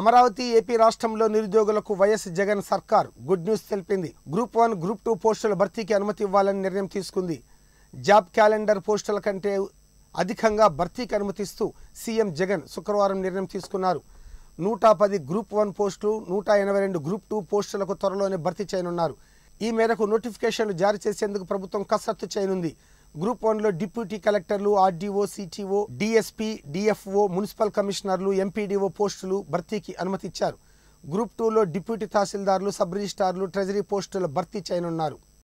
Amaravati AP రాష్ట్రంలో నిరుద్యోగులకు YS Jagan సర్కార్ గుడ్ న్యూస్ తెలిపింది గ్రూప్ వన్ గ్రూప్ టూ పోస్టుల భర్తీకి అనుమతి ఇవ్వాలని నిర్ణయం తీసుకుంది జాబ్ క్యాలెండర్ పోస్టుల కంటే అధికంగా భర్తీకి అనుమతిస్తూ సీఎం జగన్ శుక్రవారం నిర్ణయం తీసుకున్నారు నూట పది గ్రూప్ వన్ పోస్టులు నూట ఎనభై రెండు గ్రూప్ టూ పోస్టులకు త్వరలోనే భర్తీ చేయనున్నారు ఈ మేరకు నోటిఫికేషన్లు జారీ చేసేందుకు ప్రభుత్వం కసరత్తు చేయనుంది గ్రూప్ వన్లో డిప్యూటీ కలెక్టర్లు RDO CTO DSP DFO municipal కమిషనర్లు ఎంపీడీఓ పోస్టులు భర్తీకి అనుమతిచ్చారు గ్రూప్ టూలో డిప్యూటీ తహసీల్దార్లు సబ్ రిజిస్టార్లు ట్రెజరీ పోస్టుల భర్తీ చేయనున్నారు